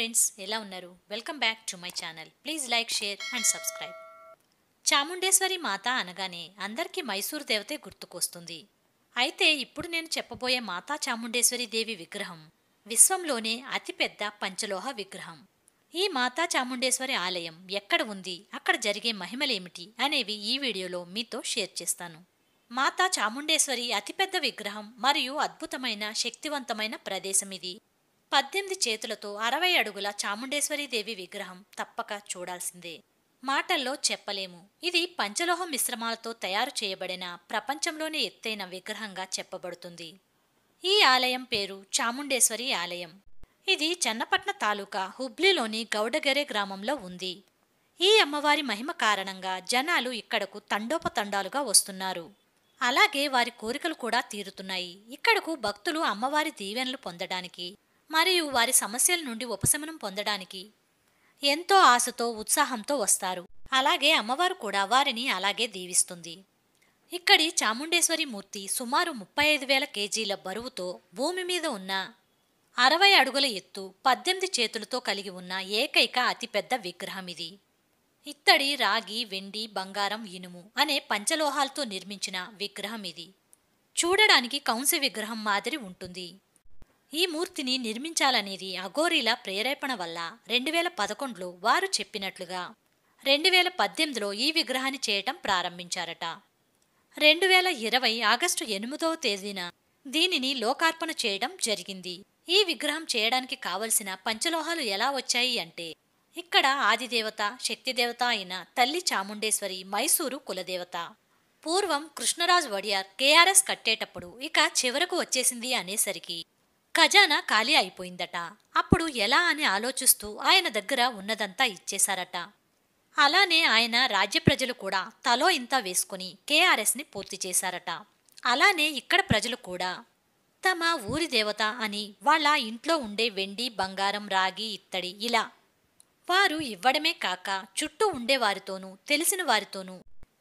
friends ఎలా ఉన్నారు welcome back to my channel please like share and subscribe Chamundeshwari మాత అనగానే అందరికీ మైసూరు దేవతే గుర్తుకొస్తుంది అయితే ఇప్పుడు నేను చెప్పబోయే మాతా చాముండేశ్వరి దేవి విగ్రహం విశ్వంలోనే అతిపెద్ద పంచలోహ విగ్రహం ఈ మాతా చాముండేశ్వరి ఆలయం ఎక్కడ ఉంది అక్కడ జరిగే మహిమలేమిటి అనేవి ఈ వీడియోలో మీతో షేర్ చేస్తాను మాతా చాముండేశ్వరి అతిపెద్ద విగ్రహం మరియు అద్భుతమైన శక్తివంతమైన ప్రదేశం ఇది పద్దెనిమిది చేతులతో అరవై అడుగుల చాముండేశ్వరీదేవి విగ్రహం తప్పక చూడాల్సిందే మాటల్లో చెప్పలేము ఇది పంచలోహ మిశ్రమాలతో తయారు చేయబడిన ప్రపంచంలోనే ఎత్తైన విగ్రహంగా చెప్పబడుతుంది ఈ ఆలయం పేరు చాముండేశ్వరి ఆలయం ఇది చన్నపట్న తాలూకా హుబ్లీలోని గౌడగెరే గ్రామంలో ఉంది ఈ అమ్మవారి మహిమ కారణంగా జనాలు ఇక్కడకు తండోపతండాలుగా వస్తున్నారు అలాగే వారి కోరికలు కూడా తీరుతున్నాయి ఇక్కడకు భక్తులు అమ్మవారి దీవెనలు పొందడానికి మరియు వారి సమస్యల నుండి ఉపశమనం పొందడానికి ఎంతో ఆశతో ఉత్సాహంతో వస్తారు అలాగే అమ్మవారు కూడా వారిని అలాగే దీవిస్తుంది ఇక్కడి చాముండేశ్వరి మూర్తి సుమారు ముప్పై ఐదు వేల కేజీల బరువుతో భూమి మీద ఉన్న అరవై అడుగుల ఎత్తు పద్దెనిమిది చేతులతో కలిగి ఉన్న ఏకైక అతిపెద్ద విగ్రహం ఇది ఇత్తడి రాగి వెండి బంగారం ఇనుము అనే పంచలోహాలతో నిర్మించిన విగ్రహం ఇది చూడడానికి కౌంసి విగ్రహం మాదిరి ఉంటుంది ఈ మూర్తిని నిర్మించాలనేది అఘోరీల ప్రేరేపణ వల్ల రెండు వేల పదకొండులో వారు చెప్పినట్లుగా రెండు వేల పద్దెనిమిదిలో ఈ విగ్రహాన్ని చేయటం ప్రారంభించారట రెండు వేల ఇరవై ఆగస్టు ఎనిమిదవ తేదీన దీనిని లోకార్పణ చేయడం జరిగింది ఈ విగ్రహం చేయడానికి కావలసిన పంచలోహాలు ఎలా వచ్చాయి అంటే ఇక్కడ ఆదిదేవత శక్తిదేవత అయిన తల్లి చాముండేశ్వరి మైసూరు కులదేవత పూర్వం కృష్ణరాజు వడియార్ కేఆర్ఎస్ కట్టేటప్పుడు ఇక చివరకు వచ్చేసింది అనేసరికి ఖజానా ఖాళీ అయిపోయిందట అప్పుడు ఎలా అని ఆలోచిస్తూ ఆయన దగ్గర ఉన్నదంతా ఇచ్చేశారట అలానే ఆయన రాజ్య ప్రజలు కూడా తలో ఇంత వేసుకుని కేఆర్ఎస్ని పూర్తి చేశారట అలానే ఇక్కడ ప్రజలు కూడా తమ ఊరి దేవత అని వాళ్ళ ఇంట్లో ఉండే వెండి బంగారం రాగి ఇత్తడి ఇలా వారు ఇవ్వడమే కాక చుట్టూ ఉండేవారితోనూ తెలిసిన వారితోనూ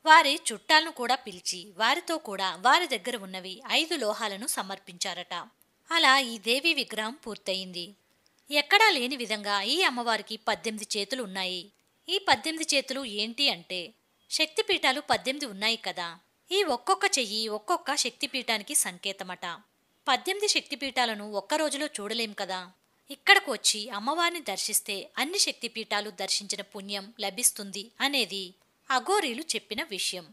వారి చుట్టాలను కూడా పిలిచి వారితో కూడా వారి దగ్గర ఉన్నవి ఐదు లోహాలను సమర్పించారట అలా ఈ దేవి విగ్రహం పూర్తయింది ఎక్కడా లేని విధంగా ఈ అమ్మవారికి పద్దెనిమిది చేతులు ఉన్నాయి ఈ పద్దెనిమిది చేతులు ఏంటి అంటే శక్తిపీఠాలు పద్దెనిమిది ఉన్నాయి కదా ఈ ఒక్కొక్క చెయ్యి ఒక్కొక్క శక్తిపీఠానికి సంకేతమట పద్దెనిమిది శక్తిపీఠాలను ఒక్క రోజులో చూడలేం కదా ఇక్కడకు వచ్చి అమ్మవారిని దర్శిస్తే అన్ని శక్తిపీఠాలు దర్శించిన పుణ్యం లభిస్తుంది అనేది అఘోరీలు చెప్పిన విషయం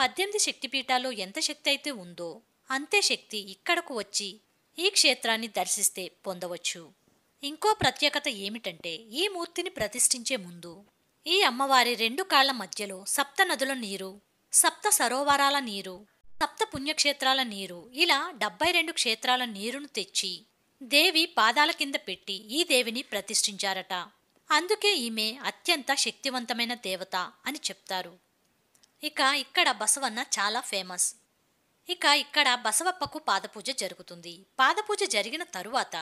పద్దెనిమిది శక్తిపీఠాల్లో ఎంత శక్తి అయితే ఉందో అంతే శక్తి ఇక్కడకు వచ్చి ఈ క్షేత్రాన్ని దర్శిస్తే పొందవచ్చు ఇంకో ప్రత్యేకత ఏమిటంటే ఈ మూర్తిని ప్రతిష్ఠించే ముందు ఈ అమ్మవారి రెండు కాళ్ల మధ్యలో సప్త నదుల నీరు సప్త సరోవరాల నీరు సప్త పుణ్యక్షేత్రాల నీరు ఇలా డెబ్బై రెండు క్షేత్రాల నీరును తెచ్చి దేవి పాదాల కింద పెట్టి ఈ దేవిని ప్రతిష్ఠించారట అందుకే ఈమె అత్యంత శక్తివంతమైన దేవత అని చెప్తారు ఇక ఇక్కడ బసవన్న చాలా ఫేమస్ ఇక ఇక్కడ బసవప్పకు పాదపూజ జరుగుతుంది పాదపూజ జరిగిన తరువాత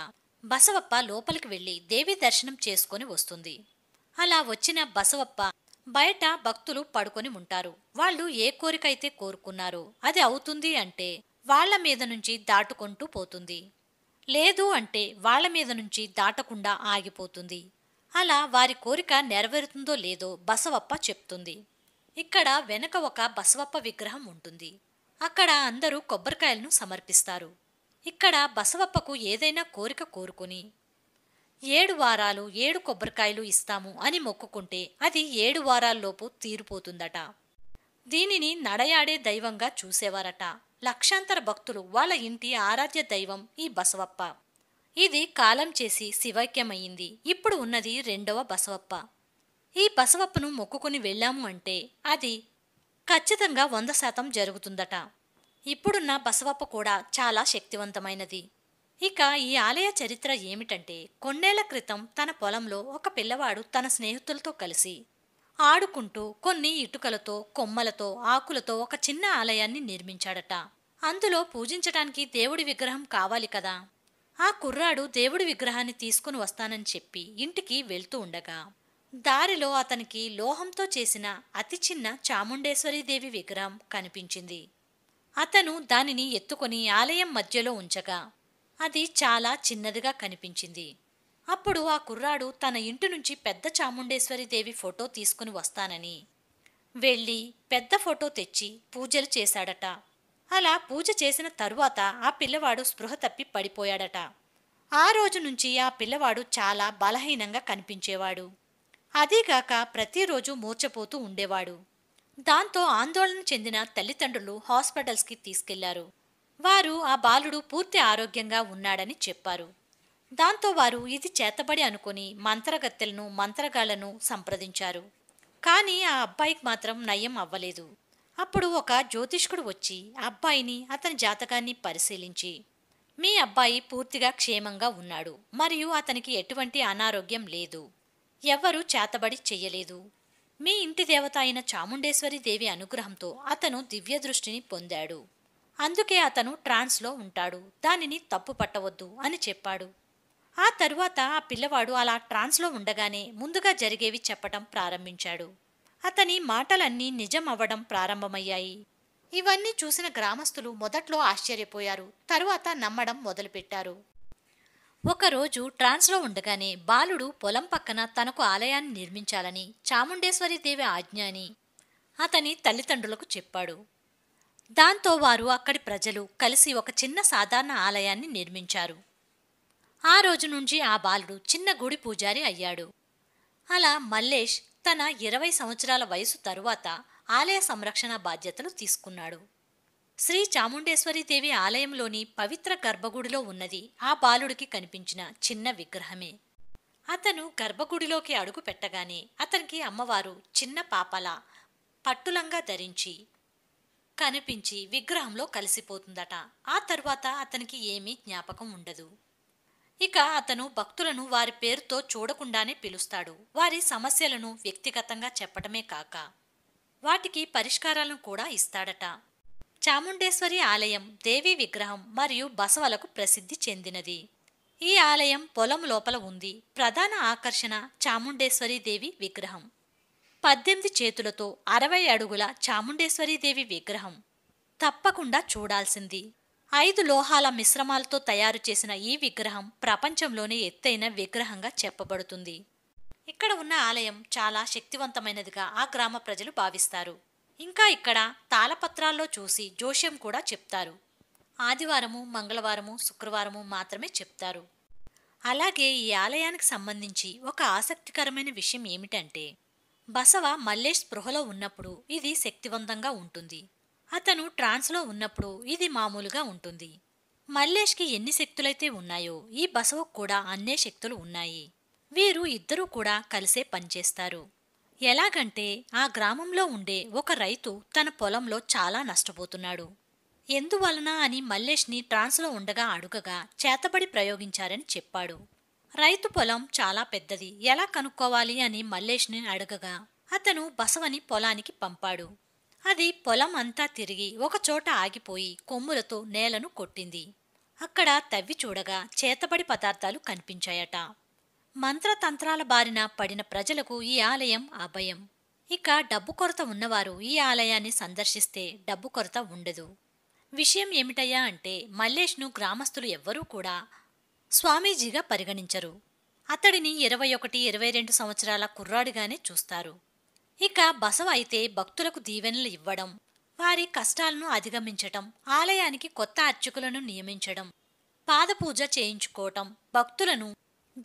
బసవప్ప లోపలికి వెళ్లి దేవి దర్శనం చేసుకుని వస్తుంది అలా వచ్చిన బసవప్ప బయట భక్తులు పడుకొని ఉంటారు వాళ్ళు ఏ కోరికైతే కోరుకున్నారో అది అవుతుంది అంటే వాళ్ల మీద నుంచి దాటుకుంటూ పోతుంది లేదు అంటే వాళ్ల మీద నుంచి దాటకుండా ఆగిపోతుంది అలా వారి కోరిక నెరవేరుతుందో లేదో బసవప్ప చెప్తుంది ఇక్కడ వెనక ఒక బసవప్ప విగ్రహం ఉంటుంది అక్కడ అందరూ కొబ్బరికాయలను సమర్పిస్తారు ఇక్కడ బసవప్పకు ఏదైనా కోరిక కోరుకుని ఏడు వారాలు ఏడు కొబ్బరికాయలు ఇస్తాము అని మొక్కుకుంటే అది ఏడు వారాల్లోపు తీరిపోతుందట దీనిని నడయాడే దైవంగా చూసేవారట లక్షాంతర భక్తులు వాళ్ళ ఇంటి ఆరాధ్య దైవం ఈ బసవప్ప ఇది కాలం చేసి శివైక్యమయ్యింది ఇప్పుడు ఉన్నది రెండవ బసవప్ప ఈ బసవప్పను మొక్కుకుని వెళ్ళాము అంటే అది ఖచ్చితంగా వంద శాతం జరుగుతుందట ఇప్పుడున్న బసవప్ప కూడా చాలా శక్తివంతమైనది ఇక ఈ ఆలయ చరిత్ర ఏమిటంటే కొన్నేళ్ల క్రితం తన పొలంలో ఒక పిల్లవాడు తన స్నేహితులతో కలిసి ఆడుకుంటూ కొన్ని ఇటుకలతో కొమ్మలతో ఆకులతో ఒక చిన్న ఆలయాన్ని నిర్మించాడట అందులో పూజించటానికి దేవుడి విగ్రహం కావాలి కదా ఆ కుర్రాడు దేవుడి విగ్రహాన్ని తీసుకుని వస్తానని చెప్పి ఇంటికి వెళ్తూ ఉండగా దారిలో అతనికి లోహంతో చేసిన అతి చిన్న చాముండేశ్వరీదేవి విగ్రహం కనిపించింది అతను దానిని ఎత్తుకొని ఆలయం మధ్యలో ఉంచగా అది చాలా చిన్నదిగా కనిపించింది అప్పుడు ఆ కుర్రాడు తన ఇంటి నుంచి పెద్ద చాముండేశ్వరీదేవి ఫోటో తీసుకుని వస్తానని వెళ్ళి పెద్ద ఫోటో తెచ్చి పూజలు చేశాడట అలా పూజ చేసిన తరువాత ఆ పిల్లవాడు స్పృహ తప్పి పడిపోయాడట ఆ రోజు నుంచి ఆ పిల్లవాడు చాలా బలహీనంగా కనిపించేవాడు అదీగాక ప్రతిరోజు మూర్చపోతూ ఉండేవాడు దాంతో ఆందోళన చెందిన తల్లిదండ్రులు హాస్పిటల్స్కి తీసుకెళ్లారు వారు ఆ బాలుడు పూర్తి ఆరోగ్యంగా ఉన్నాడని చెప్పారు దాంతో వారు ఇది చేతబడి అనుకుని మంత్రగత్తెలను మంత్రగాళ్లను సంప్రదించారు కానీ ఆ అబ్బాయికి మాత్రం నయం అవ్వలేదు అప్పుడు ఒక జ్యోతిష్కుడు వచ్చి అబ్బాయిని అతని జాతకాన్ని పరిశీలించి మీ అబ్బాయి పూర్తిగా క్షేమంగా ఉన్నాడు మరియు అతనికి ఎటువంటి అనారోగ్యం లేదు ఎవ్వరూ చేతబడి చెయ్యలేదు మీ ఇంటి దేవత అయిన చాముండేశ్వరి దేవి అనుగ్రహంతో అతను దివ్య దృష్టిని పొందాడు అందుకే అతను ట్రాన్స్లో ఉంటాడు దానిని తప్పు పట్టవద్దు అని చెప్పాడు ఆ తరువాత ఆ పిల్లవాడు అలా ట్రాన్స్లో ఉండగానే ముందుగా జరిగేవి చెప్పటం ప్రారంభించాడు అతని మాటలన్నీ నిజం అవ్వడం ప్రారంభమయ్యాయి ఇవన్నీ చూసిన గ్రామస్తులు మొదట్లో ఆశ్చర్యపోయారు తరువాత నమ్మడం మొదలుపెట్టారు ఒకరోజు ట్రాన్స్లో ఉండగానే బాలుడు పొలం పక్కన తనకు ఆలయాన్ని నిర్మించాలని చాముండేశ్వరిదేవి ఆజ్ఞ అని అతని తల్లిదండ్రులకు చెప్పాడు దాంతో వారు అక్కడి ప్రజలు కలిసి ఒక చిన్న సాధారణ ఆలయాన్ని నిర్మించారు ఆ రోజు నుంచి ఆ బాలుడు చిన్న గుడి పూజారి అయ్యాడు అలా మల్లేష్ తన ఇరవై సంవత్సరాల వయసు తరువాత ఆలయ సంరక్షణ బాధ్యతలు తీసుకున్నాడు శ్రీ దేవి ఆలయంలోని పవిత్ర గర్భగుడిలో ఉన్నది ఆ బాలుడికి కనిపించిన చిన్న విగ్రహమే అతను గర్భగుడిలోకి అడుగు పెట్టగానే అతనికి అమ్మవారు చిన్న పాపలా పట్టులంగా ధరించి కనిపించి విగ్రహంలో కలిసిపోతుందట ఆ తర్వాత అతనికి ఏమీ జ్ఞాపకం ఉండదు ఇక అతను భక్తులను వారి పేరుతో చూడకుండానే పిలుస్తాడు వారి సమస్యలను వ్యక్తిగతంగా చెప్పటమే కాక వాటికి పరిష్కారాలను కూడా ఇస్తాడట చాముండేశ్వరి ఆలయం దేవి విగ్రహం మరియు బసవలకు ప్రసిద్ధి చెందినది ఈ ఆలయం పొలం లోపల ఉంది ప్రధాన ఆకర్షణ చాముండేశ్వరి దేవి విగ్రహం పద్దెనిమిది చేతులతో అరవై అడుగుల చాముండేశ్వరి దేవి విగ్రహం తప్పకుండా చూడాల్సింది ఐదు లోహాల మిశ్రమాలతో తయారు చేసిన ఈ విగ్రహం ప్రపంచంలోనే ఎత్తైన విగ్రహంగా చెప్పబడుతుంది ఇక్కడ ఉన్న ఆలయం చాలా శక్తివంతమైనదిగా ఆ గ్రామ ప్రజలు భావిస్తారు ఇంకా ఇక్కడ తాళపత్రాల్లో చూసి జోష్యం కూడా చెప్తారు ఆదివారము మంగళవారము శుక్రవారము మాత్రమే చెప్తారు అలాగే ఈ ఆలయానికి సంబంధించి ఒక ఆసక్తికరమైన విషయం ఏమిటంటే బసవ మల్లేష్ స్పృహలో ఉన్నప్పుడు ఇది శక్తివంతంగా ఉంటుంది అతను ట్రాన్స్లో ఉన్నప్పుడు ఇది మామూలుగా ఉంటుంది మల్లేష్కి ఎన్ని శక్తులైతే ఉన్నాయో ఈ బసవకు కూడా అన్నే శక్తులు ఉన్నాయి వీరు ఇద్దరూ కూడా కలిసే పనిచేస్తారు ఎలాగంటే ఆ గ్రామంలో ఉండే ఒక రైతు తన పొలంలో చాలా నష్టపోతున్నాడు ఎందువలన అని మల్లేష్ని ట్రాన్స్లో ఉండగా అడుగగా చేతబడి ప్రయోగించారని చెప్పాడు రైతు పొలం చాలా పెద్దది ఎలా కనుక్కోవాలి అని మల్లేష్ని అడగగా అతను బసవని పొలానికి పంపాడు అది పొలం అంతా తిరిగి ఒకచోట ఆగిపోయి కొమ్ములతో నేలను కొట్టింది అక్కడ తవ్వి చూడగా చేతబడి పదార్థాలు కనిపించాయట మంత్రతంత్రాల బారిన పడిన ప్రజలకు ఈ ఆలయం అభయం ఇక డబ్బు కొరత ఉన్నవారు ఈ ఆలయాన్ని సందర్శిస్తే డబ్బు కొరత ఉండదు విషయం ఏమిటయ్యా అంటే మల్లేష్ను గ్రామస్తులు ఎవ్వరూ కూడా స్వామీజీగా పరిగణించరు అతడిని ఇరవై ఒకటి ఇరవై రెండు సంవత్సరాల కుర్రాడిగానే చూస్తారు ఇక బసవ అయితే భక్తులకు దీవెనలు ఇవ్వడం వారి కష్టాలను అధిగమించటం ఆలయానికి కొత్త అర్చకులను నియమించడం పాదపూజ చేయించుకోవటం భక్తులను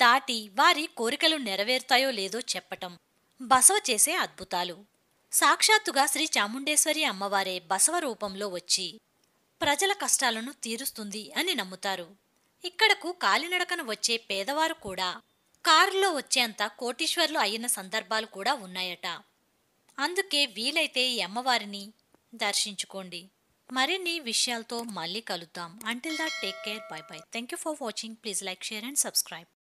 దాటి వారి కోరికలు నెరవేరుతాయో లేదో చెప్పటం బసవ చేసే అద్భుతాలు సాక్షాత్తుగా శ్రీ చాముండేశ్వరి అమ్మవారే బసవ రూపంలో వచ్చి ప్రజల కష్టాలను తీరుస్తుంది అని నమ్ముతారు ఇక్కడకు కాలినడకన వచ్చే పేదవారు కూడా కారులో వచ్చేంత కోటీశ్వర్లు అయిన సందర్భాలు కూడా ఉన్నాయట అందుకే వీలైతే ఈ అమ్మవారిని దర్శించుకోండి మరిన్ని విషయాలతో మళ్ళీ కలుద్దాం until that take care bye bye thank you for watching please like share and subscribe